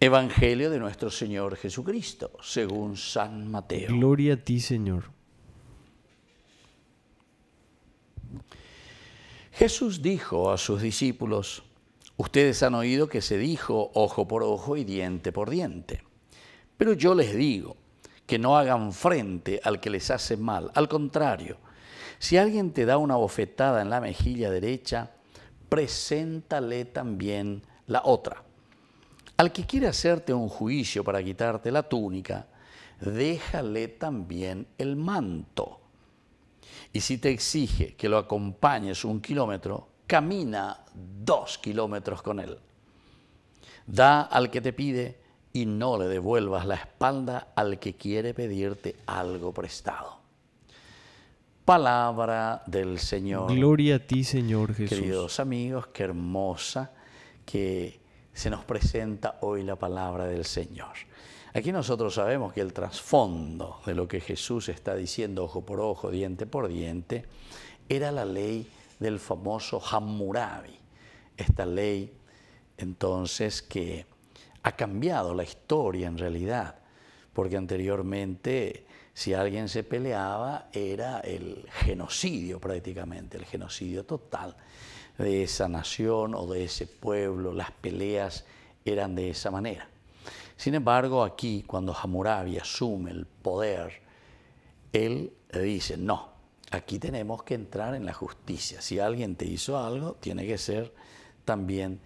Evangelio de nuestro Señor Jesucristo, según San Mateo. Gloria a ti, Señor. Jesús dijo a sus discípulos, ustedes han oído que se dijo ojo por ojo y diente por diente, pero yo les digo que no hagan frente al que les hace mal, al contrario, si alguien te da una bofetada en la mejilla derecha, preséntale también la otra. Al que quiere hacerte un juicio para quitarte la túnica, déjale también el manto. Y si te exige que lo acompañes un kilómetro, camina dos kilómetros con él. Da al que te pide y no le devuelvas la espalda al que quiere pedirte algo prestado. Palabra del Señor. Gloria a ti, Señor Jesús. Queridos amigos, qué hermosa, que se nos presenta hoy la palabra del Señor. Aquí nosotros sabemos que el trasfondo de lo que Jesús está diciendo ojo por ojo, diente por diente, era la ley del famoso Hammurabi, esta ley entonces que ha cambiado la historia en realidad, porque anteriormente si alguien se peleaba era el genocidio prácticamente, el genocidio total de esa nación o de ese pueblo, las peleas eran de esa manera. Sin embargo, aquí, cuando Hammurabi asume el poder, él dice, no, aquí tenemos que entrar en la justicia. Si alguien te hizo algo, tiene que ser también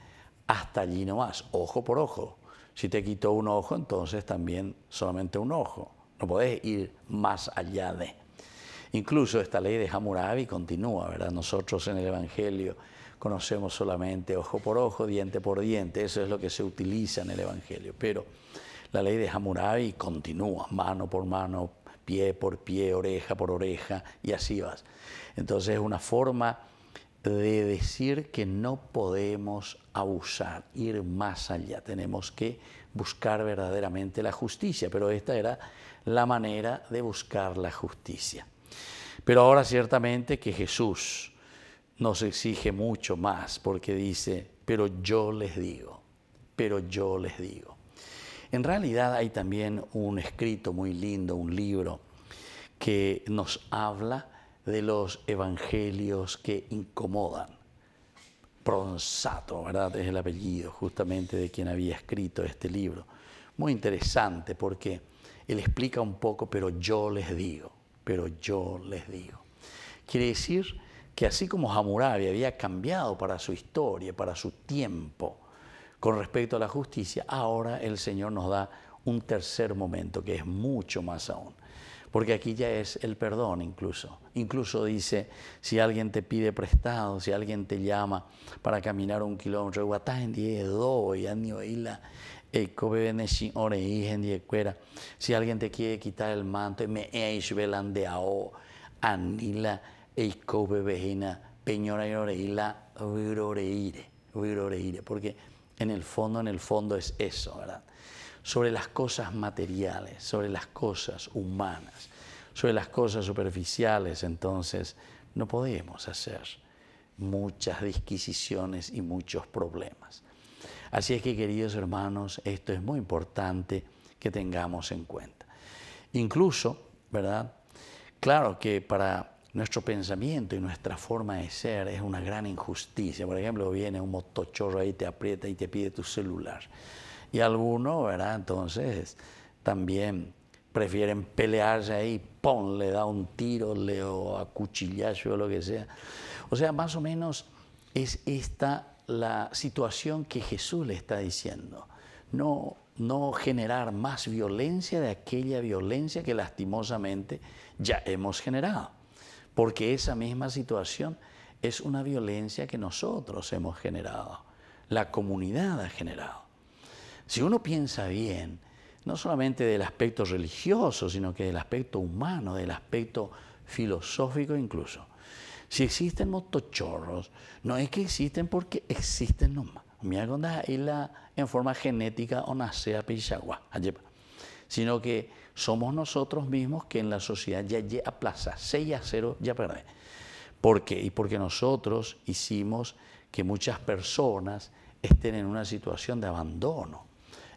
hasta allí nomás, ojo por ojo. Si te quitó un ojo, entonces también solamente un ojo. No podés ir más allá de. Incluso esta ley de Hammurabi continúa, ¿verdad? Nosotros en el Evangelio conocemos solamente ojo por ojo, diente por diente, eso es lo que se utiliza en el Evangelio, pero la ley de Hammurabi continúa, mano por mano, pie por pie, oreja por oreja, y así vas. Entonces es una forma de decir que no podemos abusar, ir más allá, tenemos que buscar verdaderamente la justicia, pero esta era la manera de buscar la justicia. Pero ahora ciertamente que Jesús nos exige mucho más porque dice, pero yo les digo, pero yo les digo. En realidad hay también un escrito muy lindo, un libro que nos habla de los evangelios que incomodan. Pronsato, ¿verdad? Es el apellido justamente de quien había escrito este libro. Muy interesante porque él explica un poco, pero yo les digo pero yo les digo. Quiere decir que así como Hammurabi había cambiado para su historia, para su tiempo, con respecto a la justicia, ahora el Señor nos da un tercer momento que es mucho más aún porque aquí ya es el perdón incluso. Incluso dice, si alguien te pide prestado, si alguien te llama para caminar un kilómetro, si alguien te quiere quitar el manto, me anila peñora porque en el fondo, en el fondo es eso, ¿verdad? sobre las cosas materiales, sobre las cosas humanas, sobre las cosas superficiales, entonces no podemos hacer muchas disquisiciones y muchos problemas. Así es que, queridos hermanos, esto es muy importante que tengamos en cuenta. Incluso, ¿verdad? Claro que para nuestro pensamiento y nuestra forma de ser es una gran injusticia. Por ejemplo, viene un motochorro ahí, te aprieta y te pide tu celular. Y algunos, ¿verdad? Entonces, también prefieren pelearse ahí, ¡pum! Le da un tiro, le o acuchillazo o lo que sea. O sea, más o menos es esta la situación que Jesús le está diciendo. No, no generar más violencia de aquella violencia que lastimosamente ya hemos generado. Porque esa misma situación es una violencia que nosotros hemos generado, la comunidad ha generado. Si uno piensa bien, no solamente del aspecto religioso, sino que del aspecto humano, del aspecto filosófico incluso. Si existen motochorros, no es que existen porque existen nomás. Mira la en forma genética o nace a pichagua, sino que somos nosotros mismos que en la sociedad ya aplaza, 6 a 0 ya perdé. ¿Por qué? Y porque nosotros hicimos que muchas personas estén en una situación de abandono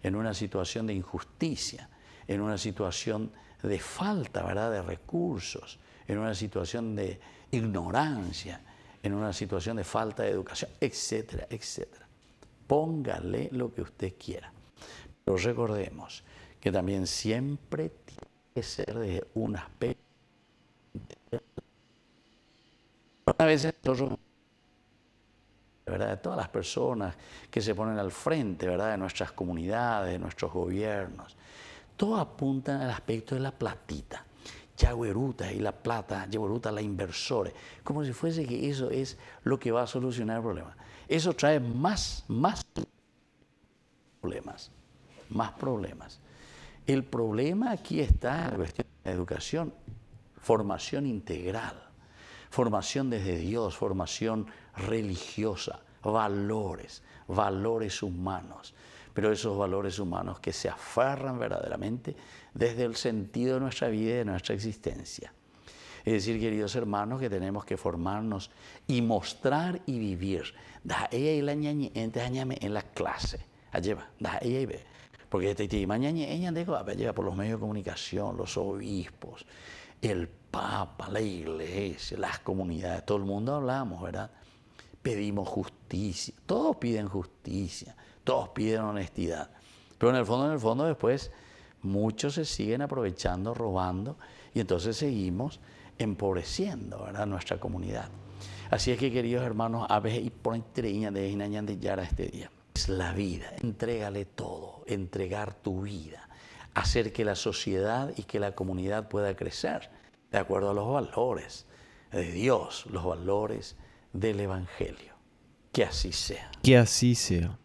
en una situación de injusticia, en una situación de falta ¿verdad? de recursos, en una situación de ignorancia, en una situación de falta de educación, etcétera, etcétera. Póngale lo que usted quiera. Pero recordemos que también siempre tiene que ser desde un aspecto. A veces nosotros de todas las personas que se ponen al frente ¿verdad? de nuestras comunidades, de nuestros gobiernos. todo apunta al aspecto de la platita. Yagueruta y la plata, a la inversores, como si fuese que eso es lo que va a solucionar el problema. Eso trae más, más problemas, más problemas. El problema aquí está en la cuestión de la educación, formación integral formación desde Dios, formación religiosa, valores, valores humanos, pero esos valores humanos que se aferran verdaderamente desde el sentido de nuestra vida y de nuestra existencia. Es decir, queridos hermanos, que tenemos que formarnos y mostrar y vivir. Da ella y la ñañe, en la clase. lleva, da ella y ve. Porque este mañana ella ñaña, e, lleva por los medios de comunicación, los obispos, el Papa, la Iglesia, las comunidades, todo el mundo hablamos, ¿verdad? Pedimos justicia, todos piden justicia, todos piden honestidad, pero en el fondo, en el fondo después muchos se siguen aprovechando, robando y entonces seguimos empobreciendo ¿verdad? nuestra comunidad. Así es que queridos hermanos, a veces y por de este día. Es la vida, entrégale todo, entregar tu vida, hacer que la sociedad y que la comunidad pueda crecer de acuerdo a los valores de Dios, los valores del Evangelio. Que así sea. Que así sea.